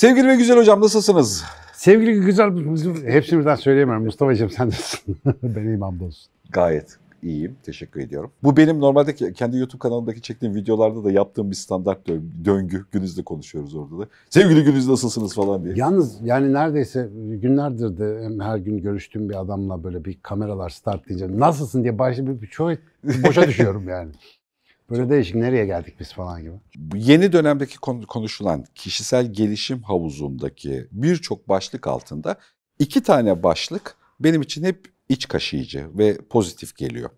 Sevgili ve güzel hocam nasılsınız? Sevgili güzel, hepsini birden söyleyemem. Mustafa'cığım sen nasılsın? ben iyiyim hamdolsun. Gayet iyiyim. Teşekkür ediyorum. Bu benim normalde kendi YouTube kanalımdaki çektiğim videolarda da yaptığım bir standart döngü. Günüzle konuşuyoruz orada da. Sevgili Günüz nasılsınız falan diye. Yalnız yani neredeyse günlerdir de her gün görüştüğüm bir adamla böyle bir kameralar start diyeceğim. Nasılsın diye başlayıp bir çoğu boşa düşüyorum yani. Böyle değişik nereye geldik biz falan gibi. Yeni dönemdeki konuşulan kişisel gelişim havuzundaki birçok başlık altında iki tane başlık benim için hep iç kaşıyıcı ve pozitif geliyor.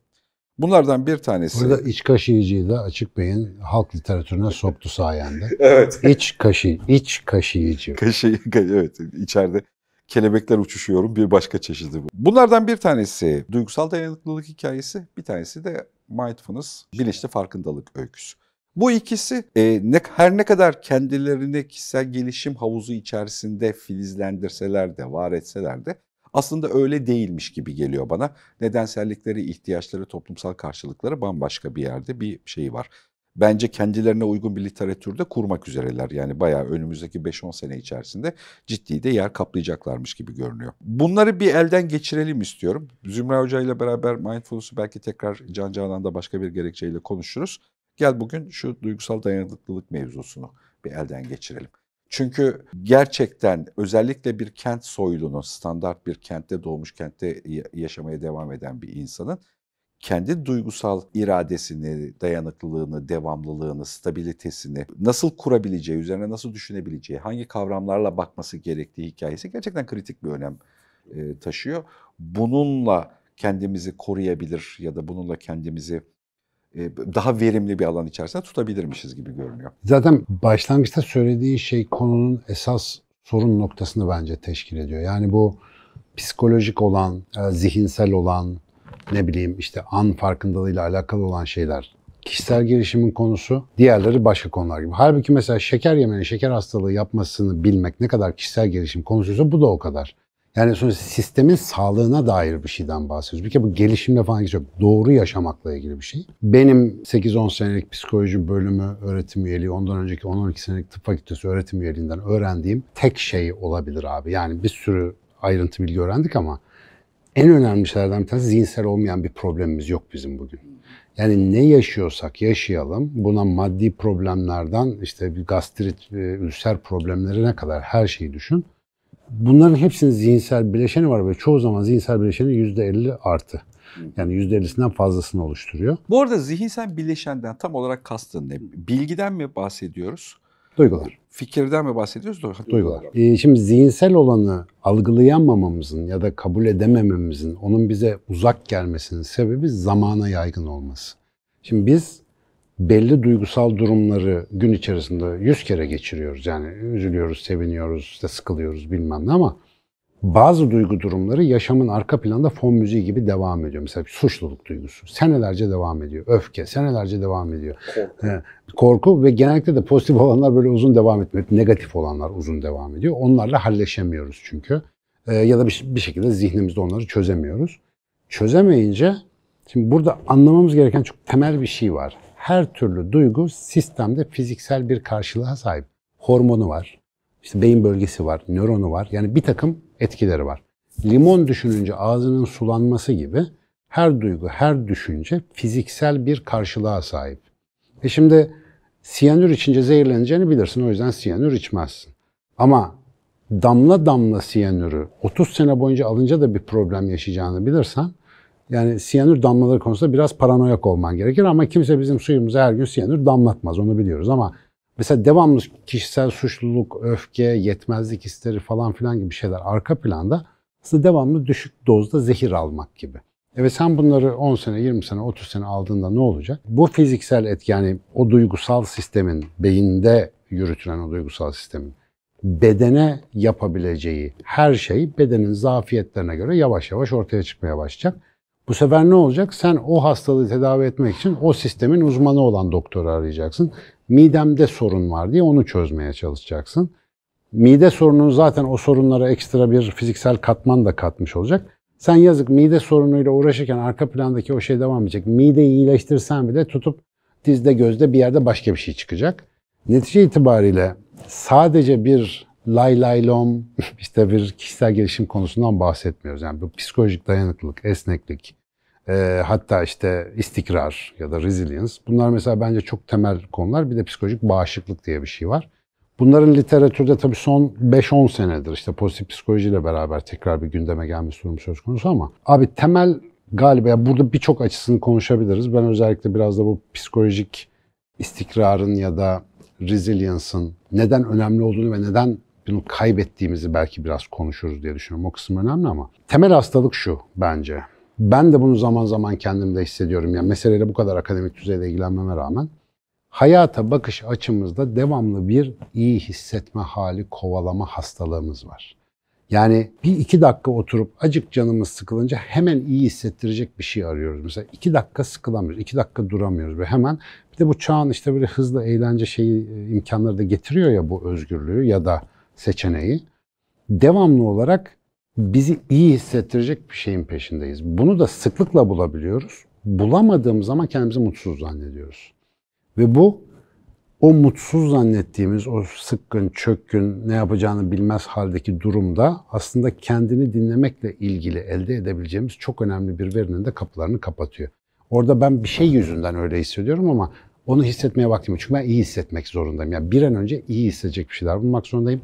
Bunlardan bir tanesi... Burada iç kaşıyıcıyı da Açık Bey'in halk literatürüne soktu sayende. evet. İç kaşı, iç kaşıyıcı. Kaşı, evet içeride kelebekler uçuşuyorum bir başka çeşidi bu. Bunlardan bir tanesi duygusal dayanıklılık hikayesi, bir tanesi de mindfulness, bilinçli farkındalık öyküsü. Bu ikisi e, ne, her ne kadar kendilerini kişisel gelişim havuzu içerisinde filizlendirseler de, var etseler de aslında öyle değilmiş gibi geliyor bana. Nedensellikleri, ihtiyaçları, toplumsal karşılıkları bambaşka bir yerde bir şey var bence kendilerine uygun bir literatürde kurmak üzereler. Yani bayağı önümüzdeki 5-10 sene içerisinde ciddi de yer kaplayacaklarmış gibi görünüyor. Bunları bir elden geçirelim istiyorum. Zümra Hoca ile beraber mindfulness'u belki tekrar Can Canan'da başka bir gerekçeyle konuşuruz. Gel bugün şu duygusal dayanıklılık mevzusunu bir elden geçirelim. Çünkü gerçekten özellikle bir kent soylunun, standart bir kentte doğmuş, kentte yaşamaya devam eden bir insanın kendi duygusal iradesini, dayanıklılığını, devamlılığını, stabilitesini nasıl kurabileceği, üzerine nasıl düşünebileceği, hangi kavramlarla bakması gerektiği hikayesi gerçekten kritik bir önem e, taşıyor. Bununla kendimizi koruyabilir ya da bununla kendimizi e, daha verimli bir alan içerisinde tutabilirmişiz gibi görünüyor. Zaten başlangıçta söylediği şey konunun esas sorun noktasını bence teşkil ediyor. Yani bu psikolojik olan, e, zihinsel olan, ne bileyim işte an farkındalığıyla alakalı olan şeyler kişisel gelişimin konusu, diğerleri başka konular gibi. Halbuki mesela şeker yemenin şeker hastalığı yapmasını bilmek ne kadar kişisel gelişim konusuysa bu da o kadar. Yani sonuçta sistemin sağlığına dair bir şeyden bahsediyoruz. Bir kere bu gelişimle falan geçiyor. Doğru yaşamakla ilgili bir şey. Benim 8-10 senelik psikoloji bölümü öğretim üyeliği, ondan önceki 10-12 senelik tıp fakültesi öğretim üyeliğinden öğrendiğim tek şey olabilir abi. Yani bir sürü ayrıntı bilgi öğrendik ama en önemli şeylerden bir tanesi zihinsel olmayan bir problemimiz yok bizim bugün. Yani ne yaşıyorsak yaşayalım buna maddi problemlerden işte bir gastrit, e, ülser problemlerine kadar her şeyi düşün. Bunların hepsinin zihinsel bileşeni var ve çoğu zaman zihinsel bileşeni %50 artı. Yani %50'sinden fazlasını oluşturuyor. Bu arada zihinsel bileşenden tam olarak kastın ne? Bilgiden mi bahsediyoruz? Duygular fikirden mi bahsediyoruz? Doğru. Duygular. Ee, şimdi zihinsel olanı algılayamamamızın ya da kabul edemememizin, onun bize uzak gelmesinin sebebi zamana yaygın olması. Şimdi biz belli duygusal durumları gün içerisinde yüz kere geçiriyoruz. Yani üzülüyoruz, seviniyoruz, işte sıkılıyoruz bilmem ne ama bazı duygu durumları yaşamın arka planda fon müziği gibi devam ediyor. Mesela suçluluk duygusu senelerce devam ediyor. Öfke senelerce devam ediyor. Korku. korku ve genellikle de pozitif olanlar böyle uzun devam etmiyor. Negatif olanlar uzun devam ediyor. Onlarla halleşemiyoruz çünkü. Ee, ya da bir, bir şekilde zihnimizde onları çözemiyoruz. Çözemeyince şimdi burada anlamamız gereken çok temel bir şey var. Her türlü duygu sistemde fiziksel bir karşılığa sahip. Hormonu var, işte beyin bölgesi var, nöronu var. Yani bir takım etkileri var. Limon düşününce ağzının sulanması gibi her duygu, her düşünce fiziksel bir karşılığa sahip. E şimdi siyanür içince zehirleneceğini bilirsin. O yüzden siyanür içmezsin. Ama damla damla siyanürü 30 sene boyunca alınca da bir problem yaşayacağını bilirsen yani siyanür damlaları konusunda biraz paranoyak olman gerekir ama kimse bizim suyumuza her gün siyanür damlatmaz onu biliyoruz ama Mesela devamlı kişisel suçluluk, öfke, yetmezlik hisleri falan filan gibi şeyler arka planda aslında devamlı düşük dozda zehir almak gibi. Evet sen bunları 10 sene, 20 sene, 30 sene aldığında ne olacak? Bu fiziksel etki yani o duygusal sistemin, beyinde yürütülen o duygusal sistemin bedene yapabileceği her şey bedenin zafiyetlerine göre yavaş yavaş ortaya çıkmaya başlayacak. Bu sefer ne olacak? Sen o hastalığı tedavi etmek için o sistemin uzmanı olan doktoru arayacaksın midemde sorun var diye onu çözmeye çalışacaksın. Mide sorunun zaten o sorunlara ekstra bir fiziksel katman da katmış olacak. Sen yazık mide sorunuyla uğraşırken arka plandaki o şey devam edecek. Mideyi iyileştirsen bile tutup dizde gözde bir yerde başka bir şey çıkacak. Netice itibariyle sadece bir lay lay lom işte bir kişisel gelişim konusundan bahsetmiyoruz. Yani bu psikolojik dayanıklılık, esneklik, e, hatta işte istikrar ya da resilience. Bunlar mesela bence çok temel konular. Bir de psikolojik bağışıklık diye bir şey var. Bunların literatürde tabii son 5-10 senedir işte pozitif psikolojiyle beraber tekrar bir gündeme gelmiş durum söz konusu ama abi temel galiba ya burada birçok açısını konuşabiliriz. Ben özellikle biraz da bu psikolojik istikrarın ya da resilience'ın neden önemli olduğunu ve neden bunu kaybettiğimizi belki biraz konuşuruz diye düşünüyorum. O kısım önemli ama temel hastalık şu bence. Ben de bunu zaman zaman kendimde hissediyorum. Yani meseleyle bu kadar akademik düzeyde ilgilenmeme rağmen hayata bakış açımızda devamlı bir iyi hissetme hali kovalama hastalığımız var. Yani bir iki dakika oturup acık canımız sıkılınca hemen iyi hissettirecek bir şey arıyoruz. Mesela iki dakika sıkılamıyoruz, iki dakika duramıyoruz ve hemen bir de bu çağın işte böyle hızlı eğlence şeyi e, imkanları da getiriyor ya bu özgürlüğü ya da seçeneği. Devamlı olarak bizi iyi hissettirecek bir şeyin peşindeyiz. Bunu da sıklıkla bulabiliyoruz. Bulamadığımız zaman kendimizi mutsuz zannediyoruz. Ve bu o mutsuz zannettiğimiz, o sıkkın, çökkün, ne yapacağını bilmez haldeki durumda aslında kendini dinlemekle ilgili elde edebileceğimiz çok önemli bir verinin de kapılarını kapatıyor. Orada ben bir şey yüzünden öyle hissediyorum ama onu hissetmeye vaktim yok. Çünkü ben iyi hissetmek zorundayım. Yani bir an önce iyi hissedecek bir şeyler bulmak zorundayım.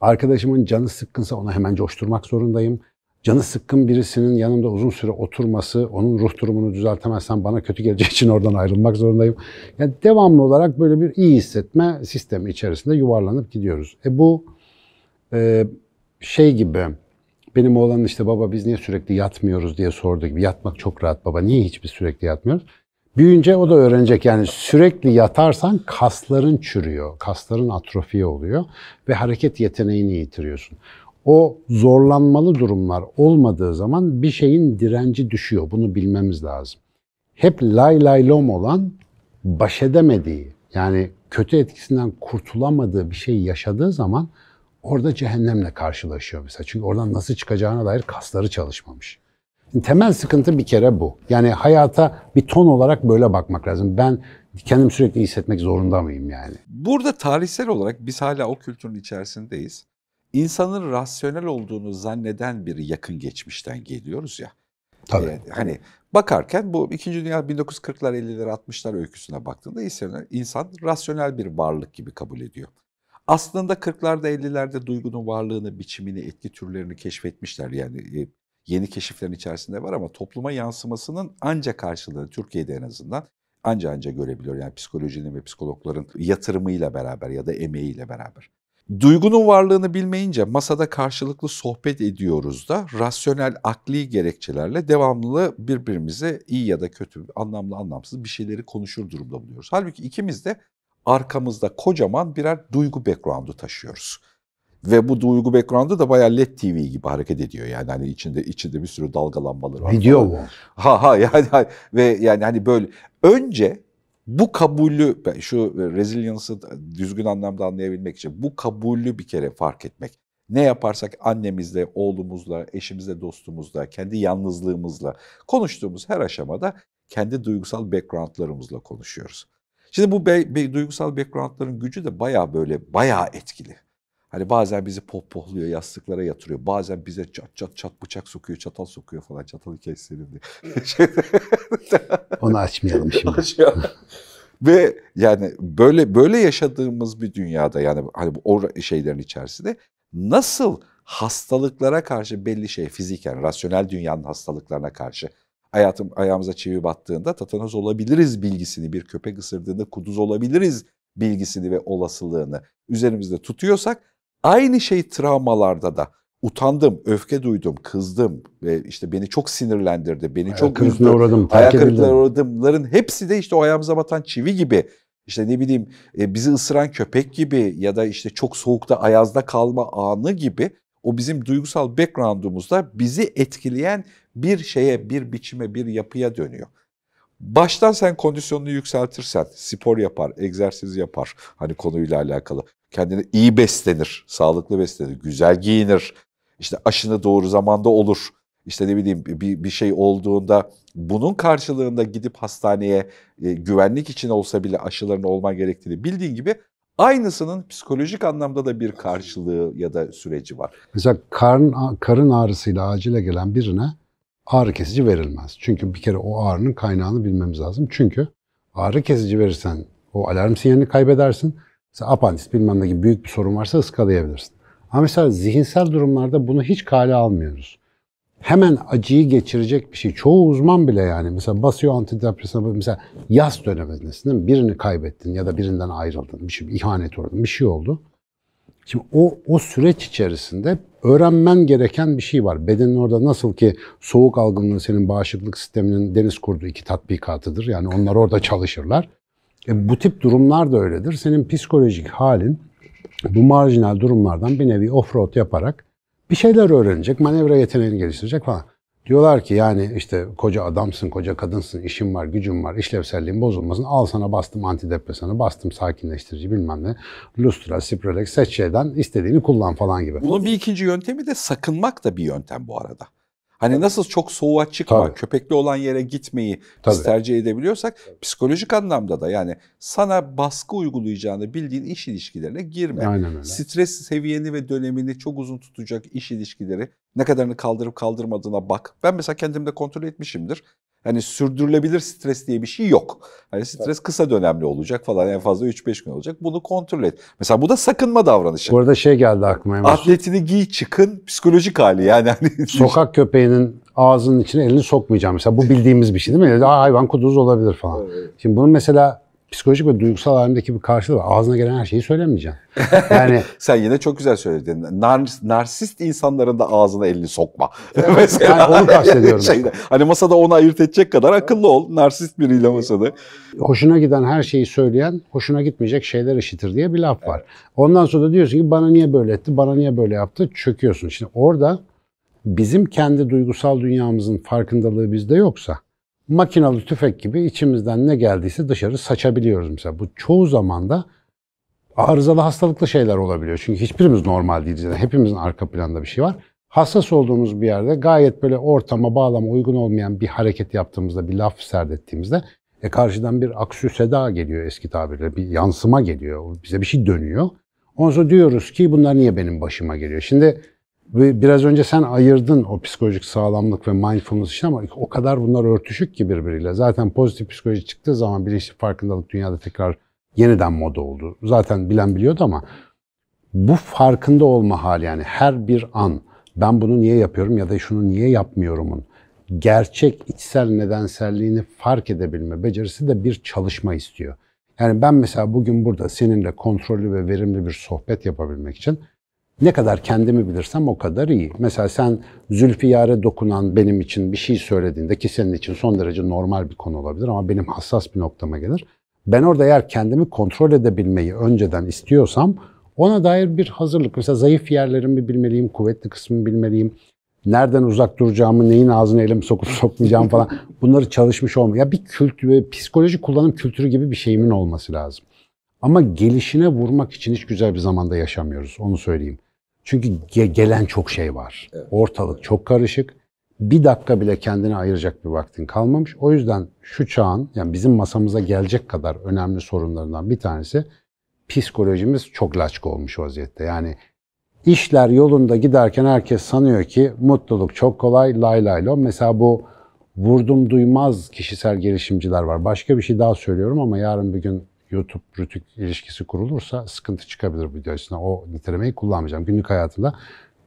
Arkadaşımın canı sıkkınsa ona hemen coşturmak zorundayım. Canı sıkkın birisinin yanımda uzun süre oturması, onun ruh durumunu düzeltemezsen bana kötü geleceği için oradan ayrılmak zorundayım. Yani devamlı olarak böyle bir iyi hissetme sistemi içerisinde yuvarlanıp gidiyoruz. E bu e, şey gibi, benim oğlanın işte baba biz niye sürekli yatmıyoruz diye sordu gibi. Yatmak çok rahat baba, niye hiçbir sürekli yatmıyoruz? Büyünce o da öğrenecek yani sürekli yatarsan kasların çürüyor, kasların atrofi oluyor ve hareket yeteneğini yitiriyorsun. O zorlanmalı durumlar olmadığı zaman bir şeyin direnci düşüyor. Bunu bilmemiz lazım. Hep lay lay lom olan baş edemediği yani kötü etkisinden kurtulamadığı bir şey yaşadığı zaman orada cehennemle karşılaşıyor mesela. Çünkü oradan nasıl çıkacağına dair kasları çalışmamış. Temel sıkıntı bir kere bu. Yani hayata bir ton olarak böyle bakmak lazım. Ben kendim sürekli hissetmek zorunda mıyım yani? Burada tarihsel olarak biz hala o kültürün içerisindeyiz. İnsanın rasyonel olduğunu zanneden bir yakın geçmişten geliyoruz ya. Tabii. Ee, hani bakarken bu 2. Dünya 1940'lar, 50'ler, 60'lar öyküsüne baktığında insan rasyonel bir varlık gibi kabul ediyor. Aslında 40'larda 50'lerde duygunun varlığını, biçimini, etki türlerini keşfetmişler. Yani e, yeni keşiflerin içerisinde var ama topluma yansımasının ancak karşılığı Türkiye'de en azından anca anca görebiliyor. Yani psikolojinin ve psikologların yatırımıyla beraber ya da emeğiyle beraber. Duygunun varlığını bilmeyince masada karşılıklı sohbet ediyoruz da rasyonel akli gerekçelerle devamlı birbirimize iyi ya da kötü, anlamlı anlamsız bir şeyleri konuşur durumda buluyoruz. Halbuki ikimiz de arkamızda kocaman birer duygu background'u taşıyoruz. Ve bu duygu background'da da bayağı LED TV gibi hareket ediyor. Yani hani içinde içinde bir sürü dalgalanmalar var. Video falan. Ha ha yani ve yani hani böyle önce bu kabulü şu resilience'ı düzgün anlamda anlayabilmek için bu kabulü bir kere fark etmek. Ne yaparsak annemizle, oğlumuzla, eşimizle, dostumuzla, kendi yalnızlığımızla konuştuğumuz her aşamada kendi duygusal background'larımızla konuşuyoruz. Şimdi bu be, be, duygusal background'ların gücü de bayağı böyle bayağı etkili. Hani bazen bizi pohpohluyor, yastıklara yatırıyor. Bazen bize çat çat çat bıçak sokuyor, çatal sokuyor falan. Çatalı kes senin diye. Onu açmayalım şimdi. Açmayalım. Ve yani böyle böyle yaşadığımız bir dünyada yani hani o şeylerin içerisinde nasıl hastalıklara karşı belli şey fiziken, rasyonel dünyanın hastalıklarına karşı hayatım ayağımıza çivi battığında tatanoz olabiliriz bilgisini, bir köpek ısırdığında kuduz olabiliriz bilgisini ve olasılığını üzerimizde tutuyorsak Aynı şey travmalarda da utandım, öfke duydum, kızdım ve işte beni çok sinirlendirdi, beni çok üzdü. uğradım, ayak kırıklığına uğradımların hepsi de işte o ayağımıza batan çivi gibi. İşte ne bileyim e, bizi ısıran köpek gibi ya da işte çok soğukta ayazda kalma anı gibi o bizim duygusal background'umuzda bizi etkileyen bir şeye, bir biçime, bir yapıya dönüyor. Baştan sen kondisyonunu yükseltirsen, spor yapar, egzersiz yapar hani konuyla alakalı kendini iyi beslenir, sağlıklı beslenir, güzel giyinir, işte aşını doğru zamanda olur, işte ne bileyim bir, bir şey olduğunda bunun karşılığında gidip hastaneye e, güvenlik için olsa bile aşıların olman gerektiğini bildiğin gibi aynısının psikolojik anlamda da bir karşılığı ya da süreci var. Mesela karın, karın ağrısıyla acile gelen birine ağrı kesici verilmez. Çünkü bir kere o ağrının kaynağını bilmemiz lazım. Çünkü ağrı kesici verirsen o alarm sinyalini kaybedersin Mesela apandis bilmem ne gibi büyük bir sorun varsa ıskalayabilirsin. Ama mesela zihinsel durumlarda bunu hiç kale almıyoruz. Hemen acıyı geçirecek bir şey. Çoğu uzman bile yani mesela basıyor antidepresan mesela yaz dönemindesin değil mi? Birini kaybettin ya da birinden ayrıldın. Bir şey, ihanet uğradın. Bir şey oldu. Şimdi o, o süreç içerisinde öğrenmen gereken bir şey var. Bedenin orada nasıl ki soğuk algınlığı senin bağışıklık sisteminin deniz kurduğu iki tatbikatıdır. Yani onlar orada çalışırlar. E, bu tip durumlar da öyledir. Senin psikolojik halin bu marjinal durumlardan bir nevi off road yaparak bir şeyler öğrenecek, manevra yeteneğini geliştirecek falan. Diyorlar ki yani işte koca adamsın, koca kadınsın, işin var, gücün var, işlevselliğin bozulmasın. Al sana bastım antidepresanı, bastım sakinleştirici bilmem ne. Lustra, Sprelex seç şeyden istediğini kullan falan gibi. Bunun bir ikinci yöntemi de sakınmak da bir yöntem bu arada. Hani nasıl çok soğuğa çıkma, Tabii. köpekli olan yere gitmeyi Tabii. biz tercih edebiliyorsak psikolojik anlamda da yani sana baskı uygulayacağını bildiğin iş ilişkilerine girme. Aynen öyle. Stres seviyeni ve dönemini çok uzun tutacak iş ilişkileri ne kadarını kaldırıp kaldırmadığına bak. Ben mesela kendimde kontrol etmişimdir. Hani sürdürülebilir stres diye bir şey yok. Hani stres evet. kısa dönemli olacak falan en fazla 3-5 gün olacak. Bunu kontrol et. Mesela bu da sakınma davranışı. Burada şey geldi aklıma. Emir. Atletini giy çıkın psikolojik hali yani. Hani Sokak köpeğinin ağzının içine elini sokmayacağım. Mesela bu bildiğimiz bir şey değil mi? Hayvan kuduz olabilir falan. Evet. Şimdi bunun mesela psikolojik ve duygusal alemdeki bir karşılığı var. Ağzına gelen her şeyi söylemeyeceğim. Yani sen yine çok güzel söyledin. Nar, narsist insanların da ağzına elini sokma. Evet, Mesela yani onu kastediyorum. Şey, hani masada onu ayırt edecek kadar akıllı ol. Narsist biriyle masada. Hoşuna giden her şeyi söyleyen hoşuna gitmeyecek şeyler işitir diye bir laf var. Evet. Ondan sonra da diyorsun ki bana niye böyle etti? Bana niye böyle yaptı? Çöküyorsun. Şimdi orada bizim kendi duygusal dünyamızın farkındalığı bizde yoksa makinalı tüfek gibi içimizden ne geldiyse dışarı saçabiliyoruz mesela. Bu çoğu zaman da arızalı hastalıklı şeyler olabiliyor. Çünkü hiçbirimiz normal değiliz. Yani hepimizin arka planda bir şey var. Hassas olduğumuz bir yerde gayet böyle ortama bağlama uygun olmayan bir hareket yaptığımızda, bir laf serdettiğimizde e karşıdan bir aksü seda geliyor eski tabirle. Bir yansıma geliyor. Bize bir şey dönüyor. Ondan sonra diyoruz ki bunlar niye benim başıma geliyor? Şimdi ve biraz önce sen ayırdın o psikolojik sağlamlık ve mindfulness için ama o kadar bunlar örtüşük ki birbiriyle. Zaten pozitif psikoloji çıktığı zaman bilinçli farkındalık dünyada tekrar yeniden moda oldu. Zaten bilen biliyordu ama bu farkında olma hali yani her bir an ben bunu niye yapıyorum ya da şunu niye yapmıyorumun gerçek içsel nedenselliğini fark edebilme becerisi de bir çalışma istiyor. Yani ben mesela bugün burada seninle kontrollü ve verimli bir sohbet yapabilmek için ne kadar kendimi bilirsem o kadar iyi. Mesela sen Zülfiyar'e dokunan benim için bir şey söylediğinde ki senin için son derece normal bir konu olabilir ama benim hassas bir noktama gelir. Ben orada eğer kendimi kontrol edebilmeyi önceden istiyorsam ona dair bir hazırlık. Mesela zayıf yerlerimi bilmeliyim, kuvvetli kısmımı bilmeliyim. Nereden uzak duracağımı, neyin ağzına elim sokup sokmayacağım falan. Bunları çalışmış olmam. Ya bir kültür, psikoloji kullanım kültürü gibi bir şeyimin olması lazım. Ama gelişine vurmak için hiç güzel bir zamanda yaşamıyoruz. Onu söyleyeyim. Çünkü ge- gelen çok şey var. Evet. Ortalık çok karışık. Bir dakika bile kendine ayıracak bir vaktin kalmamış. O yüzden şu çağın yani bizim masamıza gelecek kadar önemli sorunlarından bir tanesi psikolojimiz çok laçka olmuş vaziyette. Yani işler yolunda giderken herkes sanıyor ki mutluluk çok kolay lay lay lo. Mesela bu vurdum duymaz kişisel gelişimciler var. Başka bir şey daha söylüyorum ama yarın bir gün YouTube rütük ilişkisi kurulursa sıkıntı çıkabilir bu açısından. O nitelemeyi kullanmayacağım. Günlük hayatımda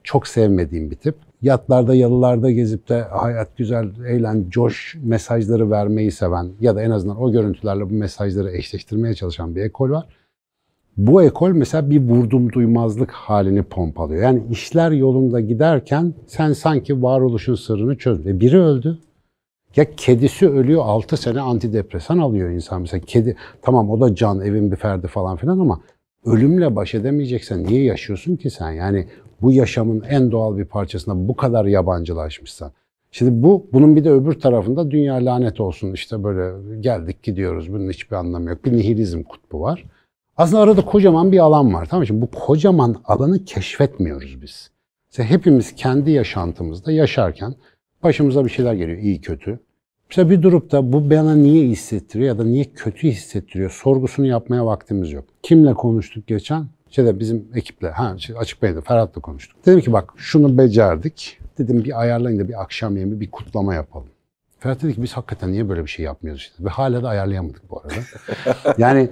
çok sevmediğim bir tip. Yatlarda, yalılarda gezip de hayat güzel, eğlen, coş mesajları vermeyi seven ya da en azından o görüntülerle bu mesajları eşleştirmeye çalışan bir ekol var. Bu ekol mesela bir vurdum duymazlık halini pompalıyor. Yani işler yolunda giderken sen sanki varoluşun sırrını çözdün. E, biri öldü, ya kedisi ölüyor 6 sene antidepresan alıyor insan mesela. Kedi tamam o da can evin bir ferdi falan filan ama ölümle baş edemeyeceksen niye yaşıyorsun ki sen? Yani bu yaşamın en doğal bir parçasına bu kadar yabancılaşmışsan. Şimdi bu bunun bir de öbür tarafında dünya lanet olsun işte böyle geldik gidiyoruz bunun hiçbir anlamı yok. Bir nihilizm kutbu var. Aslında arada kocaman bir alan var. Tamam Şimdi bu kocaman alanı keşfetmiyoruz biz. İşte hepimiz kendi yaşantımızda yaşarken Başımıza bir şeyler geliyor, iyi kötü. İşte bir durup da bu bana niye hissettiriyor ya da niye kötü hissettiriyor sorgusunu yapmaya vaktimiz yok. Kimle konuştuk geçen? Şeyde bizim ekiple, ha, şey, Açık Bey'de Ferhat'la konuştuk. Dedim ki bak şunu becerdik. Dedim bir ayarlayın da bir akşam yemeği bir kutlama yapalım. Ferhat dedi ki biz hakikaten niye böyle bir şey yapmıyoruz işte. Ve hala da ayarlayamadık bu arada. yani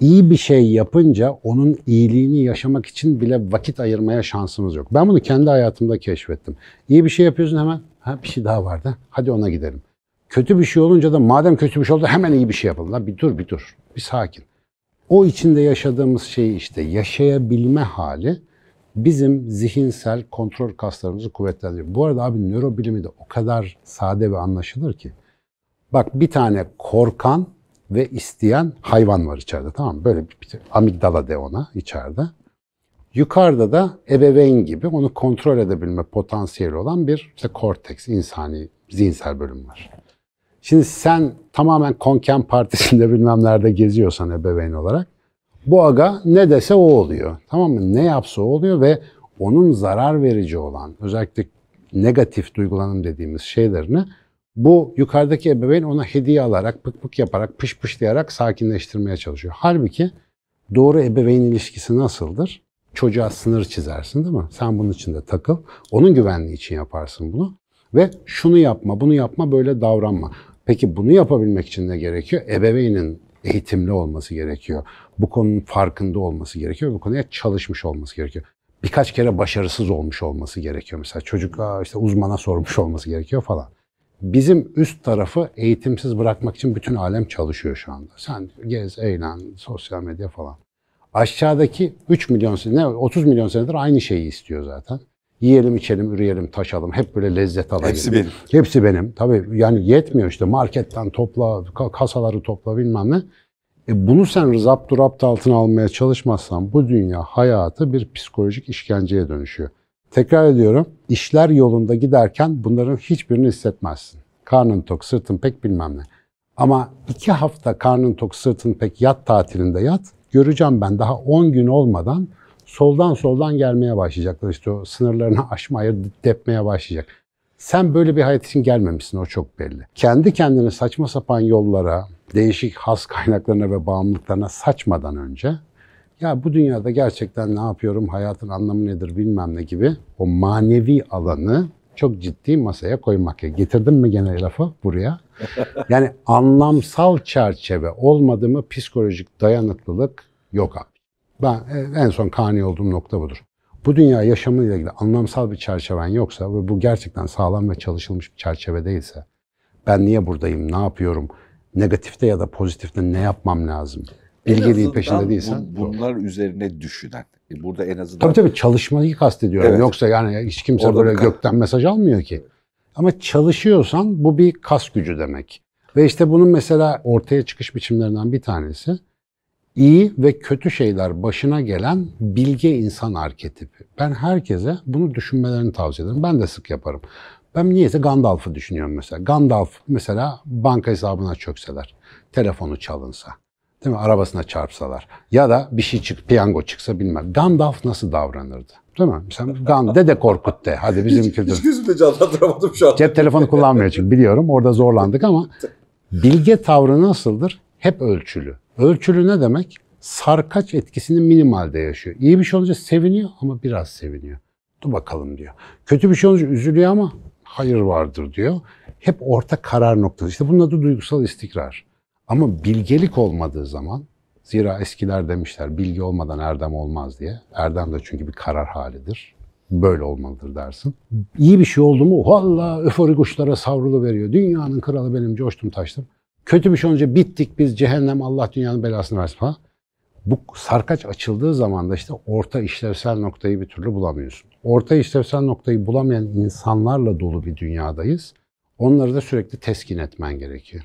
iyi bir şey yapınca onun iyiliğini yaşamak için bile vakit ayırmaya şansımız yok. Ben bunu kendi hayatımda keşfettim. İyi bir şey yapıyorsun hemen Ha, bir şey daha vardı. Hadi ona gidelim. Kötü bir şey olunca da madem kötü bir şey oldu hemen iyi bir şey yapalım. Lan bir dur bir dur. Bir sakin. O içinde yaşadığımız şey işte yaşayabilme hali bizim zihinsel kontrol kaslarımızı kuvvetlendiriyor. Bu arada abi nörobilimi de o kadar sade ve anlaşılır ki. Bak bir tane korkan ve isteyen hayvan var içeride tamam mı? Böyle bir, bir amigdala de ona içeride. Yukarıda da ebeveyn gibi onu kontrol edebilme potansiyeli olan bir işte korteks, insani, zihinsel bölüm var. Şimdi sen tamamen konken partisinde bilmem nerede geziyorsan ebeveyn olarak bu aga ne dese o oluyor. Tamam mı? Ne yapsa o oluyor ve onun zarar verici olan özellikle negatif duygulanım dediğimiz şeylerini bu yukarıdaki ebeveyn ona hediye alarak, pık pık yaparak, pış pışlayarak sakinleştirmeye çalışıyor. Halbuki doğru ebeveyn ilişkisi nasıldır? çocuğa sınır çizersin değil mi? Sen bunun için de takıl. Onun güvenliği için yaparsın bunu. Ve şunu yapma, bunu yapma, böyle davranma. Peki bunu yapabilmek için ne gerekiyor? Ebeveynin eğitimli olması gerekiyor. Bu konunun farkında olması gerekiyor. Bu konuya çalışmış olması gerekiyor. Birkaç kere başarısız olmuş olması gerekiyor. Mesela çocuk işte uzmana sormuş olması gerekiyor falan. Bizim üst tarafı eğitimsiz bırakmak için bütün alem çalışıyor şu anda. Sen gez, eğlen, sosyal medya falan. Aşağıdaki 3 milyon sene, 30 milyon senedir aynı şeyi istiyor zaten. Yiyelim, içelim, üreyelim, taşalım. Hep böyle lezzet alalım. Hepsi benim. Hepsi benim. Tabii yani yetmiyor işte marketten topla, kasaları topla bilmem ne. E bunu sen zapt rapt altına almaya çalışmazsan bu dünya hayatı bir psikolojik işkenceye dönüşüyor. Tekrar ediyorum, işler yolunda giderken bunların hiçbirini hissetmezsin. Karnın tok, sırtın pek bilmem ne. Ama iki hafta karnın tok, sırtın pek yat tatilinde yat, Göreceğim ben daha 10 gün olmadan soldan soldan gelmeye başlayacaklar. İşte o sınırlarını aşmaya, depmeye başlayacak. Sen böyle bir hayat için gelmemişsin o çok belli. Kendi kendini saçma sapan yollara, değişik has kaynaklarına ve bağımlılıklarına saçmadan önce ya bu dünyada gerçekten ne yapıyorum, hayatın anlamı nedir bilmem ne gibi o manevi alanı çok ciddi masaya koymak. Ya. Getirdin mi gene lafı buraya? Yani anlamsal çerçeve olmadı mı psikolojik dayanıklılık yok abi. Ben e, en son kani olduğum nokta budur. Bu dünya yaşamıyla ilgili anlamsal bir çerçeven yoksa ve bu gerçekten sağlam ve çalışılmış bir çerçeve değilse ben niye buradayım, ne yapıyorum, negatifte ya da pozitifte ne yapmam lazım? Bilgeliğin peşinde değilsen. Bu, bunlar doğru. üzerine düşünen e, burada en azından... Tabii tabii çalışmayı kastediyorum. Evet. Yoksa yani hiç kimse Orada böyle gökten mesaj almıyor ki. Ama çalışıyorsan bu bir kas gücü demek. Ve işte bunun mesela ortaya çıkış biçimlerinden bir tanesi iyi ve kötü şeyler başına gelen bilge insan arketipi. Ben herkese bunu düşünmelerini tavsiye ederim. Ben de sık yaparım. Ben niyeyse Gandalf'ı düşünüyorum mesela. Gandalf mesela banka hesabına çökseler, telefonu çalınsa, Değil mi? Arabasına çarpsalar. Ya da bir şey çık, piyango çıksa bilmem. Gandalf nasıl davranırdı? Değil mi? Sen Gandalf, Dede Korkut de. Hadi bizim hiç, kültür. Hiç yüzümde canlandıramadım şu an. Cep telefonu kullanmıyor çünkü biliyorum. Orada zorlandık ama bilge tavrı nasıldır? Hep ölçülü. Ölçülü ne demek? Sarkaç etkisini minimalde yaşıyor. İyi bir şey olunca seviniyor ama biraz seviniyor. Dur bakalım diyor. Kötü bir şey olunca üzülüyor ama hayır vardır diyor. Hep orta karar noktası. İşte bunun adı duygusal istikrar. Ama bilgelik olmadığı zaman zira eskiler demişler bilgi olmadan erdem olmaz diye. Erdem de çünkü bir karar halidir. Böyle olmalıdır dersin. İyi bir şey oldu mu valla öfori kuşlara savrulu veriyor. Dünyanın kralı benim coştum taştım. Kötü bir şey olunca bittik biz cehennem Allah dünyanın belasını versin falan. Bu sarkaç açıldığı zaman da işte orta işlevsel noktayı bir türlü bulamıyorsun. Orta işlevsel noktayı bulamayan insanlarla dolu bir dünyadayız. Onları da sürekli teskin etmen gerekiyor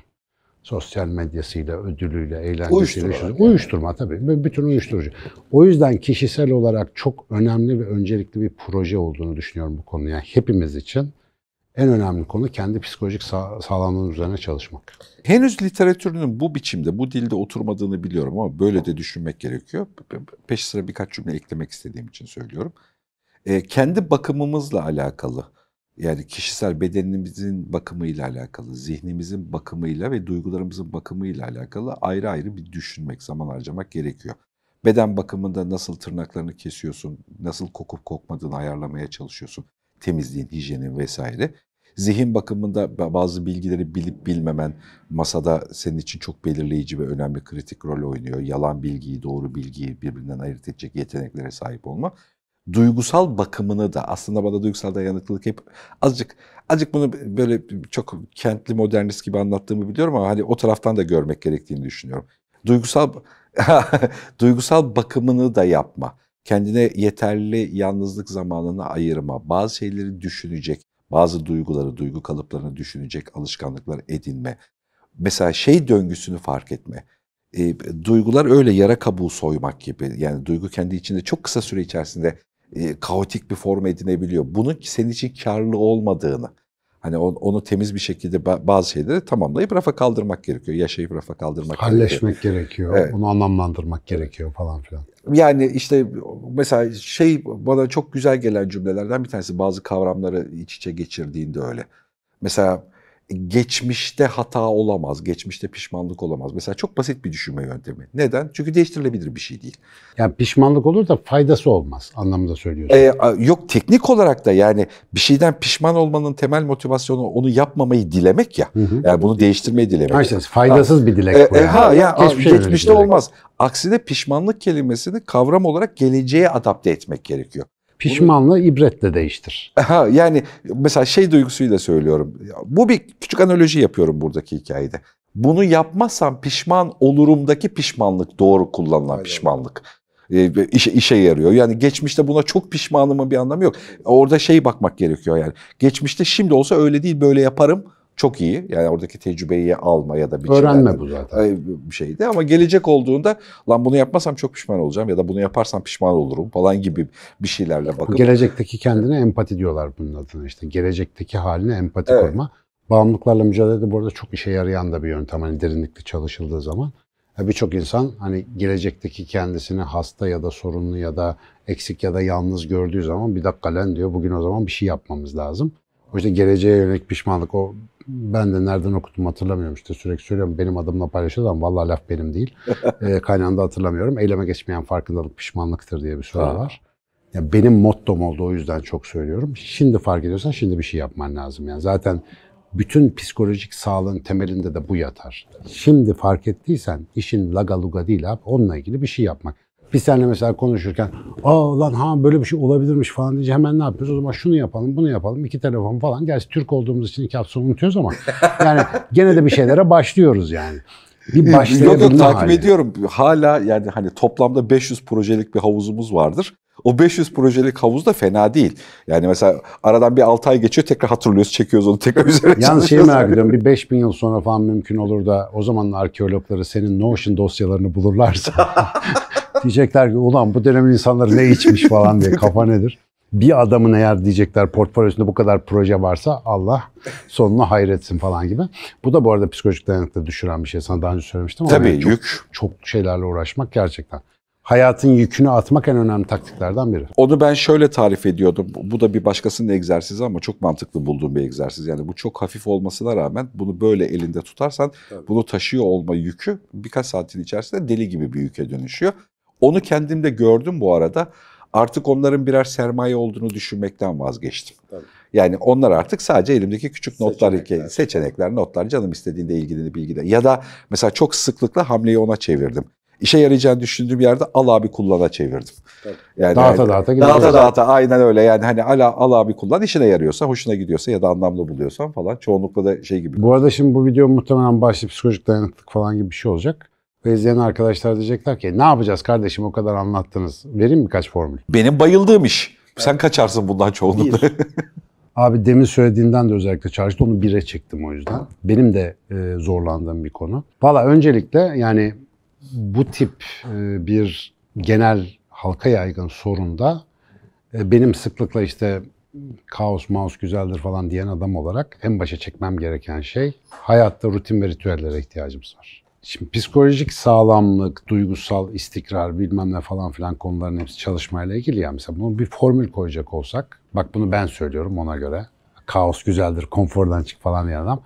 sosyal medyasıyla, ödülüyle, eğlencesiyle. Uyuşturma. Şudur. Uyuşturma tabii. Bütün uyuşturucu. O yüzden kişisel olarak çok önemli ve öncelikli bir proje olduğunu düşünüyorum bu konuya. hepimiz için en önemli konu kendi psikolojik sağ, sağlamlığın üzerine çalışmak. Henüz literatürünün bu biçimde, bu dilde oturmadığını biliyorum ama böyle de düşünmek gerekiyor. Peş sıra birkaç cümle eklemek istediğim için söylüyorum. E, kendi bakımımızla alakalı yani kişisel bedenimizin bakımıyla alakalı, zihnimizin bakımıyla ve duygularımızın bakımıyla alakalı ayrı ayrı bir düşünmek, zaman harcamak gerekiyor. Beden bakımında nasıl tırnaklarını kesiyorsun, nasıl kokup kokmadığını ayarlamaya çalışıyorsun, temizliğin, hijyenin vesaire. Zihin bakımında bazı bilgileri bilip bilmemen masada senin için çok belirleyici ve önemli kritik rol oynuyor. Yalan bilgiyi, doğru bilgiyi birbirinden ayırt edecek yeteneklere sahip olma duygusal bakımını da aslında bana duygusal dayanıklılık hep azıcık azıcık bunu böyle çok kentli modernist gibi anlattığımı biliyorum ama hani o taraftan da görmek gerektiğini düşünüyorum. Duygusal duygusal bakımını da yapma. Kendine yeterli yalnızlık zamanını ayırma. Bazı şeyleri düşünecek, bazı duyguları, duygu kalıplarını düşünecek alışkanlıklar edinme. Mesela şey döngüsünü fark etme e, duygular öyle yara kabuğu soymak gibi. Yani duygu kendi içinde çok kısa süre içerisinde e, kaotik bir form edinebiliyor. Bunun senin için karlı olmadığını, hani on, onu temiz bir şekilde bazı şeyleri tamamlayıp rafa kaldırmak gerekiyor. Yaşayıp rafa kaldırmak Halleşmek gerekiyor. gerekiyor. Evet. Onu anlamlandırmak gerekiyor falan filan. Yani işte mesela şey bana çok güzel gelen cümlelerden bir tanesi bazı kavramları iç içe geçirdiğinde öyle. Mesela geçmişte hata olamaz, geçmişte pişmanlık olamaz. Mesela çok basit bir düşünme yöntemi. Neden? Çünkü değiştirilebilir bir şey değil. Yani pişmanlık olur da faydası olmaz anlamında söylüyorsun. Ee, yok teknik olarak da yani bir şeyden pişman olmanın temel motivasyonu onu yapmamayı dilemek ya. Hı hı. Yani bunu değiştirmeyi dilemek. Aynen, faydasız ha. bir dilek ee, bu. Ha ya Geçmiş şey geçmişte olmaz. Aksine pişmanlık kelimesini kavram olarak geleceğe adapte etmek gerekiyor. Pişmanlığı Bunu... ibretle değiştir. Aha, yani mesela şey duygusuyla söylüyorum. Bu bir küçük analoji yapıyorum buradaki hikayede. Bunu yapmazsam pişman olurumdaki pişmanlık doğru kullanılan Aynen. pişmanlık e, işe, işe yarıyor. Yani geçmişte buna çok pişmanımın bir anlamı yok. Orada şey bakmak gerekiyor yani. Geçmişte şimdi olsa öyle değil böyle yaparım çok iyi. Yani oradaki tecrübeyi alma ya da bir Öğrenme bu zaten. Bir şeydi ama gelecek olduğunda lan bunu yapmasam çok pişman olacağım ya da bunu yaparsam pişman olurum falan gibi bir şeylerle bakıp. Gelecekteki kendine empati diyorlar bunun adına işte. Gelecekteki haline empati evet. koyma. Bağımlılıklarla mücadelede bu arada çok işe yarayan da bir yöntem hani derinlikli çalışıldığı zaman. Birçok insan hani gelecekteki kendisini hasta ya da sorunlu ya da eksik ya da yalnız gördüğü zaman bir dakika lan diyor bugün o zaman bir şey yapmamız lazım. O işte geleceğe yönelik pişmanlık o ben de nereden okudum hatırlamıyorum işte sürekli söylüyorum. Benim adımla paylaşılır ama vallahi laf benim değil. e, ee, kaynağında hatırlamıyorum. Eyleme geçmeyen farkındalık pişmanlıktır diye bir söz var. Ya benim mottom oldu o yüzden çok söylüyorum. Şimdi fark ediyorsan şimdi bir şey yapman lazım. Yani zaten bütün psikolojik sağlığın temelinde de bu yatar. Şimdi fark ettiysen işin lagaluga değil abi onunla ilgili bir şey yapmak. Biz seninle mesela konuşurken aa lan ha böyle bir şey olabilirmiş falan diye hemen ne yapıyoruz? O zaman şunu yapalım, bunu yapalım, iki telefon falan. Gerçi Türk olduğumuz için iki hafta unutuyoruz ama yani gene de bir şeylere başlıyoruz yani. Bir başlayabilme Yok, takip hali. ediyorum. Hala yani hani toplamda 500 projelik bir havuzumuz vardır. O 500 projelik havuz da fena değil. Yani mesela aradan bir 6 ay geçiyor tekrar hatırlıyoruz, çekiyoruz onu tekrar üzerine Yalnız şey merak ediyorum bir 5000 yıl sonra falan mümkün olur da o zaman arkeologları senin Notion dosyalarını bulurlarsa Diyecekler ki ulan bu dönemin insanları ne içmiş falan diye kafa nedir? Bir adamın eğer diyecekler portfolyosunda bu kadar proje varsa Allah sonuna hayretsin falan gibi. Bu da bu arada psikolojik dayanıklı düşüren bir şey. Sana daha önce söylemiştim ama Tabii, yani yük. çok şeylerle uğraşmak gerçekten hayatın yükünü atmak en önemli taktiklerden biri. Onu ben şöyle tarif ediyordum. Bu da bir başkasının egzersizi ama çok mantıklı bulduğum bir egzersiz. Yani bu çok hafif olmasına rağmen bunu böyle elinde tutarsan evet. bunu taşıyor olma yükü birkaç saatin içerisinde deli gibi bir yüke dönüşüyor. Onu kendimde gördüm bu arada. Artık onların birer sermaye olduğunu düşünmekten vazgeçtim. Tabii. Yani onlar artık sadece elimdeki küçük notlar, seçenekler, seçenekler notlar canım istediğinde ilgili bilgide. Ya da mesela çok sıklıkla hamleyi ona çevirdim. İşe yarayacağını düşündüğüm yerde al abi kullana çevirdim. Tabii. Yani dağıta yani, dağıta gidiyor. Dağıta dağıta aynen öyle yani hani al, al abi kullan işine yarıyorsa, hoşuna gidiyorsa ya da anlamlı buluyorsan falan çoğunlukla da şey gibi. Bu arada şimdi bu video muhtemelen başlı psikolojik dayanıklık falan gibi bir şey olacak. Ve izleyen arkadaşlar diyecekler ki ne yapacağız kardeşim o kadar anlattınız. Vereyim mi kaç formül? Benim bayıldığım iş. Sen kaçarsın bundan çoğunlukla. Abi demin söylediğinden de özellikle çalıştı. Onu bire çektim o yüzden. Benim de e, zorlandığım bir konu. Valla öncelikle yani bu tip e, bir genel halka yaygın sorunda e, benim sıklıkla işte kaos maus güzeldir falan diyen adam olarak en başa çekmem gereken şey hayatta rutin ve ritüellere ihtiyacımız var. Şimdi psikolojik sağlamlık, duygusal istikrar bilmem ne falan filan konuların hepsi çalışmayla ilgili ya. Mesela bunu bir formül koyacak olsak, bak bunu ben söylüyorum ona göre. Kaos güzeldir, konfordan çık falan diyen adam.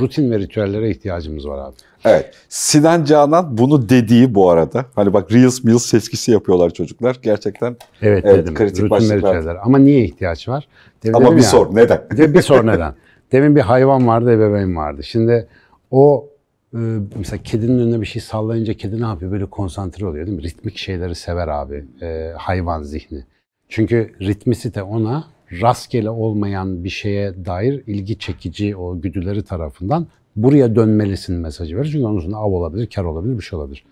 Rutin ve ritüellere ihtiyacımız var abi. Evet. Sinan Canan bunu dediği bu arada. Hani bak Reels Meals seçkisi yapıyorlar çocuklar. Gerçekten evet, evet dedim. kritik Rutin ve ritüeller. Ama niye ihtiyaç var? Dedim Ama bir ya, sor neden? bir sor neden? Demin bir hayvan vardı, ebeveyn vardı. Şimdi o ee, mesela kedinin önüne bir şey sallayınca kedi ne yapıyor? Böyle konsantre oluyor değil mi? Ritmik şeyleri sever abi. E, hayvan zihni. Çünkü ritmisite ona rastgele olmayan bir şeye dair ilgi çekici o güdüleri tarafından buraya dönmelisin mesajı verir. Çünkü onun üstünde av olabilir, kar olabilir, bir şey olabilir.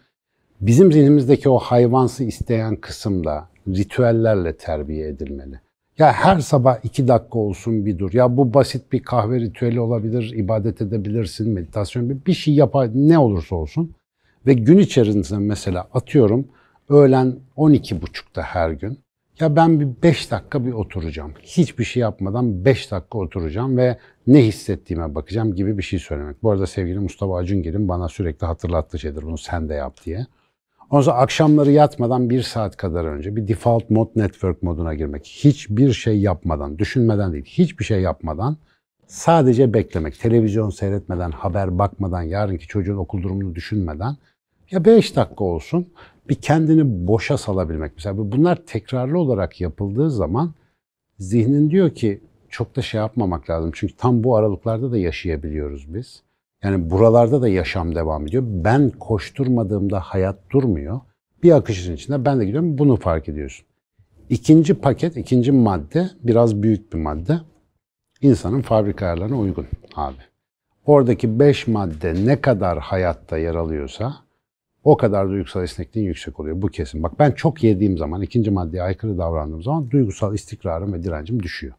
Bizim zihnimizdeki o hayvansı isteyen kısım da ritüellerle terbiye edilmeli. Ya her sabah iki dakika olsun bir dur. Ya bu basit bir kahve ritüeli olabilir, ibadet edebilirsin, meditasyon bir şey yapar ne olursa olsun. Ve gün içerisinde mesela atıyorum öğlen 12.30'da her gün. Ya ben bir 5 dakika bir oturacağım. Hiçbir şey yapmadan 5 dakika oturacağım ve ne hissettiğime bakacağım gibi bir şey söylemek. Bu arada sevgili Mustafa Acun Acungil'in bana sürekli hatırlattı şeydir bunu sen de yap diye. Ondan sonra akşamları yatmadan bir saat kadar önce bir default mod, network moduna girmek. Hiçbir şey yapmadan, düşünmeden değil, hiçbir şey yapmadan sadece beklemek. Televizyon seyretmeden, haber bakmadan, yarınki çocuğun okul durumunu düşünmeden ya 5 dakika olsun bir kendini boşa salabilmek. Mesela bunlar tekrarlı olarak yapıldığı zaman zihnin diyor ki çok da şey yapmamak lazım. Çünkü tam bu aralıklarda da yaşayabiliyoruz biz. Yani buralarda da yaşam devam ediyor. Ben koşturmadığımda hayat durmuyor. Bir akışın içinde ben de gidiyorum bunu fark ediyorsun. İkinci paket, ikinci madde biraz büyük bir madde. İnsanın fabrika ayarlarına uygun abi. Oradaki beş madde ne kadar hayatta yer alıyorsa o kadar duygusal esnekliğin yüksek oluyor. Bu kesin. Bak ben çok yediğim zaman, ikinci maddeye aykırı davrandığım zaman duygusal istikrarım ve direncim düşüyor.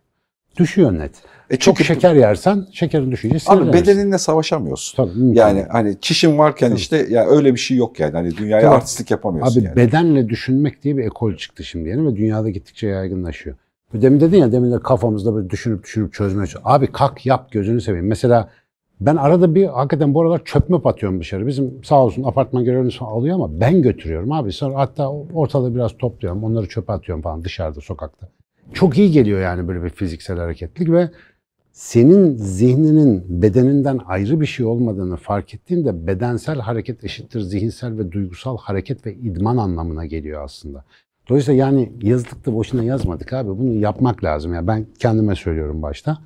Düşüyor net. E Çok şeker yersen şekerin düşünce Abi bedeninle savaşamıyorsun. Tabii, yani hani çişin varken işte ya öyle bir şey yok yani. Hani dünyaya Tabii. artistlik yapamıyorsun Abi yani. bedenle düşünmek diye bir ekol çıktı şimdi yani ve dünyada gittikçe yaygınlaşıyor. Demin dedin ya demin de kafamızda böyle düşünüp düşünüp çözmeye çalış- Abi kalk yap gözünü seveyim. Mesela ben arada bir hakikaten bu aralar çöpme atıyorum dışarı. Bizim sağ olsun apartman görevlisi alıyor ama ben götürüyorum abi. Sonra hatta ortada biraz topluyorum. Onları çöpe atıyorum falan dışarıda sokakta. Çok iyi geliyor yani böyle bir fiziksel hareketlik ve senin zihninin bedeninden ayrı bir şey olmadığını fark ettiğinde bedensel hareket eşittir zihinsel ve duygusal hareket ve idman anlamına geliyor aslında. Dolayısıyla yani yazdık da boşuna yazmadık abi. Bunu yapmak lazım. Yani ben kendime söylüyorum başta.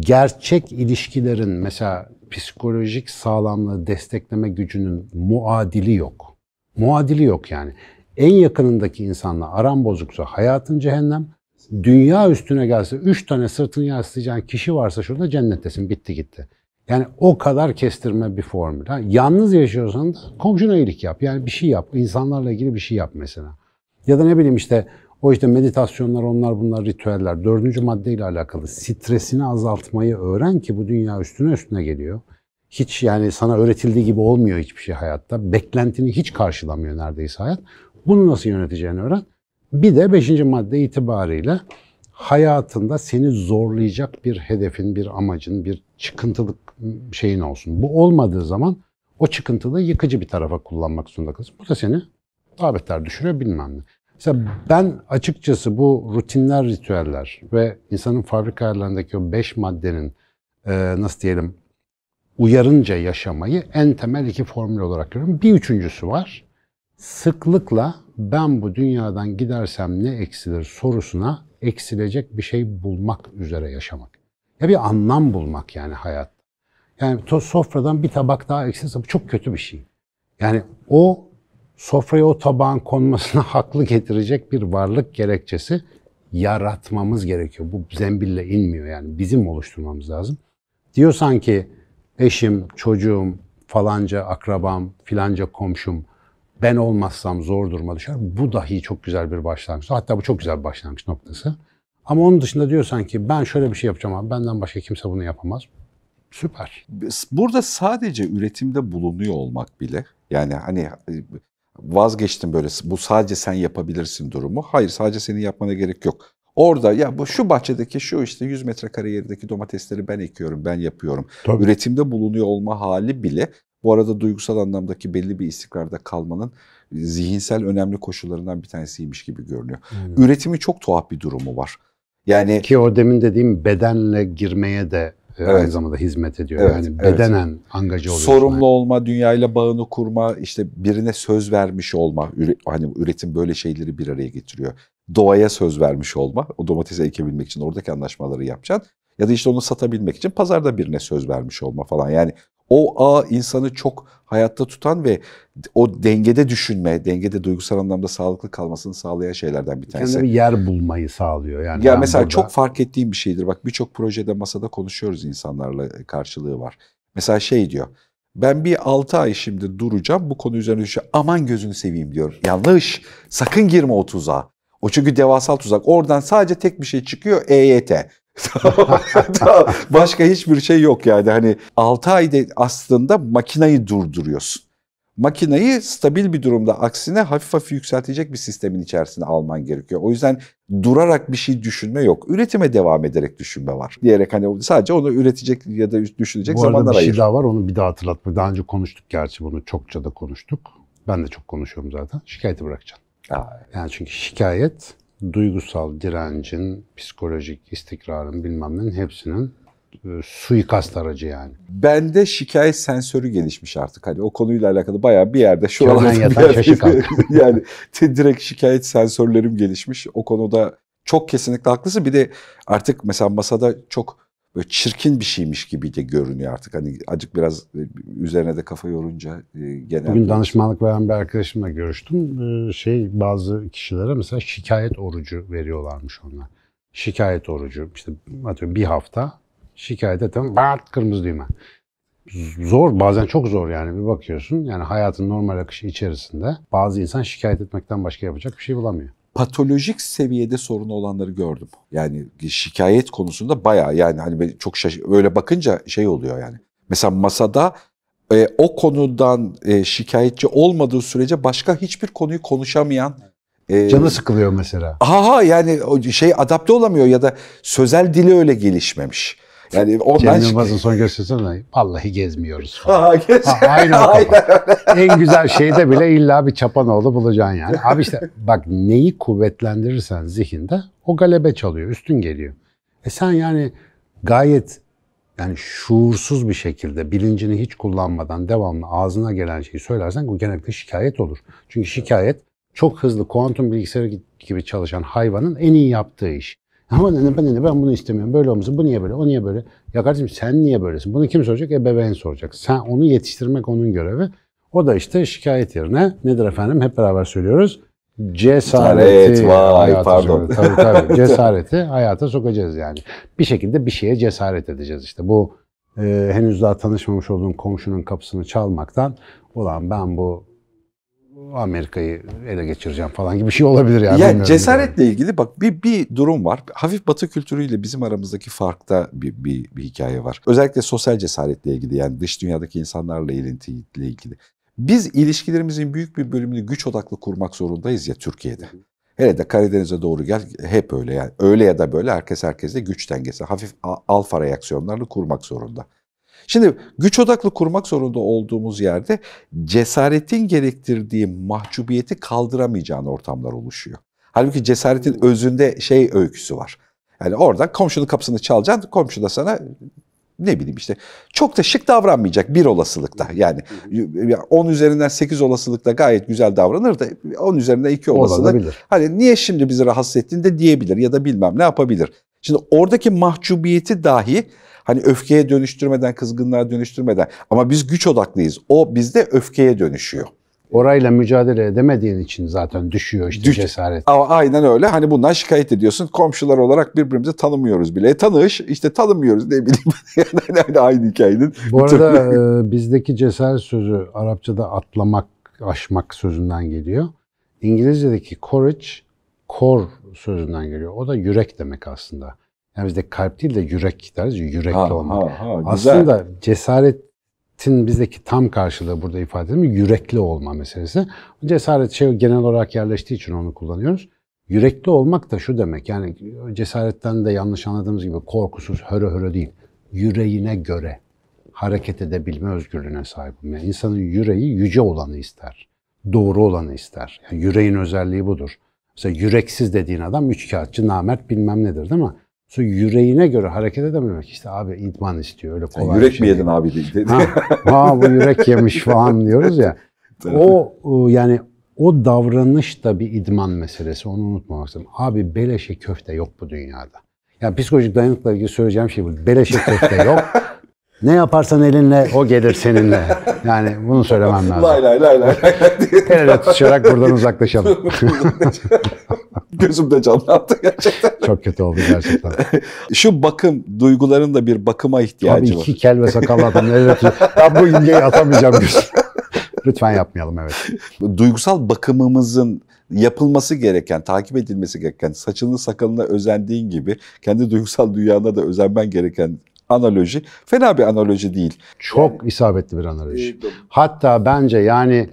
Gerçek ilişkilerin mesela psikolojik sağlamlığı destekleme gücünün muadili yok. Muadili yok yani. En yakınındaki insanla aran bozuksa hayatın cehennem, dünya üstüne gelse üç tane sırtını yaslayacağın kişi varsa şurada cennettesin. Bitti gitti. Yani o kadar kestirme bir formül. Ha, yalnız yaşıyorsan da komşuna iyilik yap. Yani bir şey yap. İnsanlarla ilgili bir şey yap mesela. Ya da ne bileyim işte o işte meditasyonlar, onlar bunlar ritüeller. Dördüncü maddeyle alakalı stresini azaltmayı öğren ki bu dünya üstüne üstüne geliyor. Hiç yani sana öğretildiği gibi olmuyor hiçbir şey hayatta. Beklentini hiç karşılamıyor neredeyse hayat. Bunu nasıl yöneteceğini öğren. Bir de beşinci madde itibariyle hayatında seni zorlayacak bir hedefin, bir amacın, bir çıkıntılık şeyin olsun. Bu olmadığı zaman o çıkıntılığı yıkıcı bir tarafa kullanmak zorunda kalırsın. Bu da seni davetler düşürüyor bilmem ne. Mesela ben açıkçası bu rutinler, ritüeller ve insanın fabrika ayarlarındaki o beş maddenin e, nasıl diyelim uyarınca yaşamayı en temel iki formül olarak görüyorum. Bir üçüncüsü var. Sıklıkla ben bu dünyadan gidersem ne eksilir sorusuna eksilecek bir şey bulmak üzere yaşamak. Ya bir anlam bulmak yani hayat. Yani toz sofradan bir tabak daha eksilse bu çok kötü bir şey. Yani o sofraya o tabağın konmasına haklı getirecek bir varlık gerekçesi yaratmamız gerekiyor. Bu zembille inmiyor yani bizim oluşturmamız lazım. Diyor sanki eşim, çocuğum, falanca akrabam, filanca komşum ben olmazsam zor duruma düşer. Bu dahi çok güzel bir başlangıç. Hatta bu çok güzel bir başlangıç noktası. Ama onun dışında diyorsan ki ben şöyle bir şey yapacağım abi benden başka kimse bunu yapamaz. Süper. Burada sadece üretimde bulunuyor olmak bile yani hani vazgeçtim böyle bu sadece sen yapabilirsin durumu. Hayır sadece senin yapmana gerek yok. Orada ya bu şu bahçedeki şu işte 100 metrekare yerdeki domatesleri ben ekiyorum, ben yapıyorum. Tabii. Üretimde bulunuyor olma hali bile bu arada duygusal anlamdaki belli bir istikrarda kalmanın zihinsel önemli koşullarından bir tanesiymiş gibi görünüyor. Hmm. Üretimi çok tuhaf bir durumu var. Yani ki o demin dediğim bedenle girmeye de e, evet. aynı zamanda hizmet ediyor. Evet, yani bedenen evet. angaja oluyor. Sorumlu yani. olma, dünyayla bağını kurma, işte birine söz vermiş olma. Hani üretim böyle şeyleri bir araya getiriyor. Doğaya söz vermiş olma. O domatesi ekebilmek için oradaki anlaşmaları yapacaksın. Ya da işte onu satabilmek için pazarda birine söz vermiş olma falan. Yani o a insanı çok hayatta tutan ve o dengede düşünme, dengede duygusal anlamda sağlıklı kalmasını sağlayan şeylerden bir tanesi. Kendine bir yer bulmayı sağlıyor. Yani ya mesela burada... çok fark ettiğim bir şeydir. Bak birçok projede masada konuşuyoruz insanlarla e, karşılığı var. Mesela şey diyor. Ben bir 6 ay şimdi duracağım bu konu üzerine düşeceğim. Aman gözünü seveyim diyor. Yanlış. Sakın girme o tuzağa. O çünkü devasal tuzak. Oradan sadece tek bir şey çıkıyor EYT. Başka hiçbir şey yok yani hani 6 ayda aslında makinayı durduruyorsun. Makinayı stabil bir durumda aksine hafif hafif yükseltecek bir sistemin içerisine alman gerekiyor. O yüzden durarak bir şey düşünme yok. Üretime devam ederek düşünme var. Diyerek hani sadece onu üretecek ya da düşünecek Bu zamanlar ayır. Bu arada bir şey daha var onu bir daha hatırlatma. Daha önce konuştuk gerçi bunu çokça da konuştuk. Ben de çok konuşuyorum zaten. Şikayeti bırakacaksın. Aa, Yani çünkü şikayet duygusal direncin, psikolojik istikrarın bilmem ne, hepsinin e, suikast aracı yani. Bende şikayet sensörü gelişmiş artık. Hani o konuyla alakalı bayağı bir yerde şu an yani direkt şikayet sensörlerim gelişmiş. O konuda çok kesinlikle haklısın. Bir de artık mesela masada çok böyle çirkin bir şeymiş gibi de görünüyor artık. Hani acık biraz e, üzerine de kafa yorunca e, genel. Bugün danışmanlık veren bir arkadaşımla görüştüm. E, şey bazı kişilere mesela şikayet orucu veriyorlarmış onlar. Şikayet orucu işte atıyorum bir hafta şikayet eten bart kırmızı düğme. Zor bazen çok zor yani bir bakıyorsun yani hayatın normal akışı içerisinde bazı insan şikayet etmekten başka yapacak bir şey bulamıyor patolojik seviyede sorunu olanları gördüm. Yani şikayet konusunda bayağı yani hani çok şaş öyle bakınca şey oluyor yani. Mesela masada e, o konudan e, şikayetçi olmadığı sürece başka hiçbir konuyu konuşamayan e, canı sıkılıyor mesela. Ha ha yani şey adapte olamıyor ya da sözel dili öyle gelişmemiş. Yani ondan Cem Yılmaz'ın son gösterisinde vallahi gezmiyoruz falan. Ha, ha, aynı aynen en güzel şeyde bile illa bir çapan oldu bulacaksın yani. Abi işte bak neyi kuvvetlendirirsen zihinde o galebe çalıyor, üstün geliyor. E sen yani gayet yani şuursuz bir şekilde bilincini hiç kullanmadan devamlı ağzına gelen şeyi söylersen bu genellikle şikayet olur. Çünkü şikayet çok hızlı kuantum bilgisayarı gibi çalışan hayvanın en iyi yaptığı iş. Ama nene ben nene ben bunu istemiyorum. Böyle olmasın. Bu niye böyle? O niye böyle? Ya kardeşim sen niye böylesin? Bunu kim soracak? Ebeveyn soracak. Sen onu yetiştirmek onun görevi. O da işte şikayet yerine nedir efendim? Hep beraber söylüyoruz. Cesareti Cesaret, vay, pardon. Tabii, tabii. Cesareti hayata sokacağız yani. Bir şekilde bir şeye cesaret edeceğiz işte. Bu e, henüz daha tanışmamış olduğun komşunun kapısını çalmaktan ulan ben bu Amerika'yı ele geçireceğim falan gibi bir şey olabilir yani. Yani cesaretle yani. ilgili bak bir bir durum var. Hafif Batı kültürüyle bizim aramızdaki farkta bir, bir, bir hikaye var. Özellikle sosyal cesaretle ilgili yani dış dünyadaki insanlarla ilintiyle ilgili. Biz ilişkilerimizin büyük bir bölümünü güç odaklı kurmak zorundayız ya Türkiye'de. Hele de Karadeniz'e doğru gel hep öyle yani. Öyle ya da böyle herkes herkesle güç dengesi. Hafif alfa reaksiyonlarını kurmak zorunda. Şimdi güç odaklı kurmak zorunda olduğumuz yerde cesaretin gerektirdiği mahcubiyeti kaldıramayacağın ortamlar oluşuyor. Halbuki cesaretin özünde şey öyküsü var. Yani oradan komşunun kapısını çalacaksın, komşu da sana ne bileyim işte çok da şık davranmayacak bir olasılıkta. Yani 10 üzerinden 8 olasılıkta gayet güzel davranır da 10 üzerinden 2 olasılık. Olabilir. Hani niye şimdi bizi rahatsız ettin de diyebilir ya da bilmem ne yapabilir. Şimdi oradaki mahcubiyeti dahi Hani öfkeye dönüştürmeden, kızgınlığa dönüştürmeden. Ama biz güç odaklıyız. O bizde öfkeye dönüşüyor. Orayla mücadele edemediğin için zaten düşüyor işte Düş cesaret. Ama aynen öyle. Hani bundan şikayet ediyorsun. Komşular olarak birbirimizi tanımıyoruz bile. E, tanış, işte tanımıyoruz ne bileyim. Hani aynı hikayenin. Bu arada e, bizdeki cesaret sözü Arapçada atlamak, aşmak sözünden geliyor. İngilizce'deki courage, core sözünden geliyor. O da yürek demek aslında. Yani bizde kalp değil de yürek deriz yürekli ha, olmak. Ha, ha, güzel. Aslında cesaretin bizdeki tam karşılığı burada ifade edilmiş yürekli olma meselesi. Cesaret şey genel olarak yerleştiği için onu kullanıyoruz. Yürekli olmak da şu demek yani cesaretten de yanlış anladığımız gibi korkusuz, hörö hörö değil. Yüreğine göre hareket edebilme özgürlüğüne sahip Yani insanın yüreği yüce olanı ister. Doğru olanı ister. Yani yüreğin özelliği budur. Mesela yüreksiz dediğin adam üç üçkağıtçı, namert bilmem nedir değil mi? Su yüreğine göre hareket edememek işte abi idman istiyor öyle kolay. Yani yürek şey mi yedin abi dedi. Ha, ha bu yürek yemiş falan diyoruz ya. O yani o davranış da bir idman meselesi. Onu unutmamak lazım. Abi beleşe köfte yok bu dünyada. Ya psikolojik dayanıkla ilgili söyleyeceğim şey bu. Beleşe köfte yok. Ne yaparsan elinle o gelir seninle. Yani bunu söylemem lazım. Lay lay lay lay lay. tutuşarak buradan uzaklaşalım. Gözümde canlandı gerçekten. Çok kötü oldu gerçekten. Şu bakım, duyguların da bir bakıma ihtiyacı Tabii var. Tabii iki kel ve sakal adam el Ben bu imgeyi atamayacağım. Şey. Lütfen yapmayalım evet. Duygusal bakımımızın yapılması gereken, takip edilmesi gereken, saçını sakalına özendiğin gibi kendi duygusal dünyana da özenmen gereken analoji. Fena bir analoji değil. Çok yani, isabetli bir analoji. E, Hatta bence yani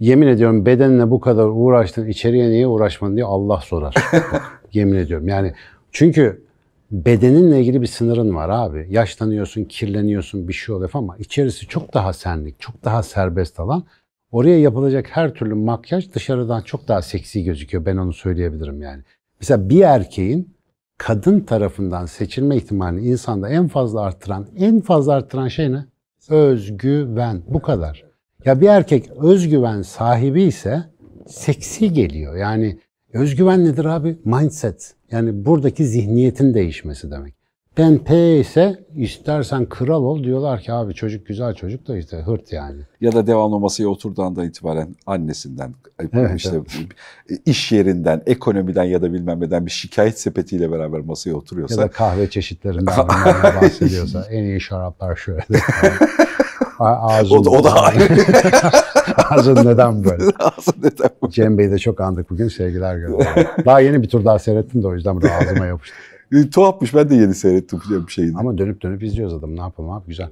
yemin ediyorum bedenle bu kadar uğraştın, içeriye niye uğraşmadın diye Allah sorar. yemin ediyorum. Yani çünkü bedeninle ilgili bir sınırın var abi. Yaşlanıyorsun, kirleniyorsun, bir şey oluyor ama içerisi çok daha senlik, çok daha serbest alan. Oraya yapılacak her türlü makyaj dışarıdan çok daha seksi gözüküyor. Ben onu söyleyebilirim yani. Mesela bir erkeğin kadın tarafından seçilme ihtimalini insanda en fazla arttıran, en fazla arttıran şey ne? Özgüven. Bu kadar. Ya bir erkek özgüven sahibi ise seksi geliyor. Yani özgüven nedir abi? Mindset. Yani buradaki zihniyetin değişmesi demek. Ben P ise istersen kral ol diyorlar ki abi çocuk güzel çocuk da işte hırt yani. Ya da devamlı masaya oturduğundan itibaren annesinden, evet, işte evet. iş yerinden, ekonomiden ya da bilmem neden bir şikayet sepetiyle beraber masaya oturuyorsa. Ya da kahve çeşitlerinden bahsediyorsa en iyi şaraplar şöyle. Ağzın o da, o da neden böyle? Ağzın neden böyle? Cem Bey'i de çok andık bugün sevgiler gönderiyor. daha yeni bir tur daha seyrettim de o yüzden burada ağzıma yapıştı. E, tuhafmış. Ben de yeni seyrettim bir şeyini. Ama dönüp dönüp izliyoruz adam. Ne yapalım abi? Güzel.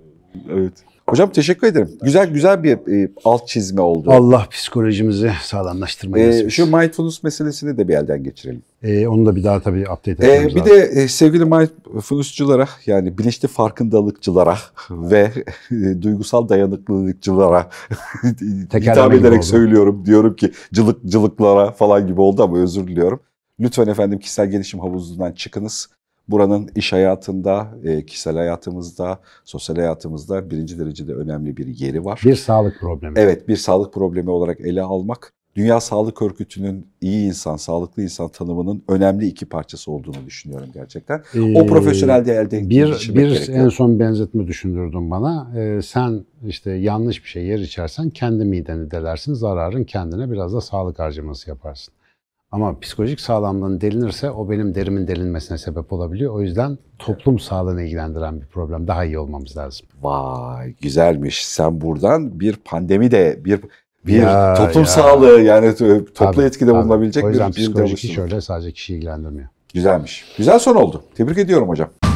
Evet. Hocam teşekkür ederim. Güzel güzel bir e, alt çizme oldu. Allah psikolojimizi sağlamlaştırmaya ee, Şu mindfulness meselesini de bir elden geçirelim. Ee, onu da bir daha tabii update edelim. Ee, bir de e, sevgili mindfulnessçılara yani bilinçli farkındalıkçılara ve e, duygusal dayanıklılıkçılara hitap ederek söylüyorum. Diyorum ki cılık cılıklara falan gibi oldu ama özür diliyorum. Lütfen efendim kişisel gelişim havuzundan çıkınız. Buranın iş hayatında, e, kişisel hayatımızda, sosyal hayatımızda birinci derecede önemli bir yeri var. Bir sağlık problemi. Evet, bir sağlık problemi olarak ele almak. Dünya Sağlık Örgütü'nün iyi insan, sağlıklı insan tanımının önemli iki parçası olduğunu düşünüyorum gerçekten. O Ee, o profesyonelde elde bir bir gerekiyor. en son benzetme düşündürdün bana. Ee, sen işte yanlış bir şey yer içersen kendi mideni delersin, zararın kendine biraz da sağlık harcaması yaparsın. Ama psikolojik sağlamlığın delinirse o benim derimin delinmesine sebep olabiliyor. O yüzden toplum sağlığını ilgilendiren bir problem. Daha iyi olmamız lazım. Vay güzelmiş. Sen buradan bir pandemi de bir bir ya, toplum ya. sağlığı yani toplu tabii, etkide tabii. bulunabilecek o yüzden bir psikolojik şöyle sadece kişiyi ilgilendirmiyor. Güzelmiş. Güzel son oldu. Tebrik ediyorum hocam.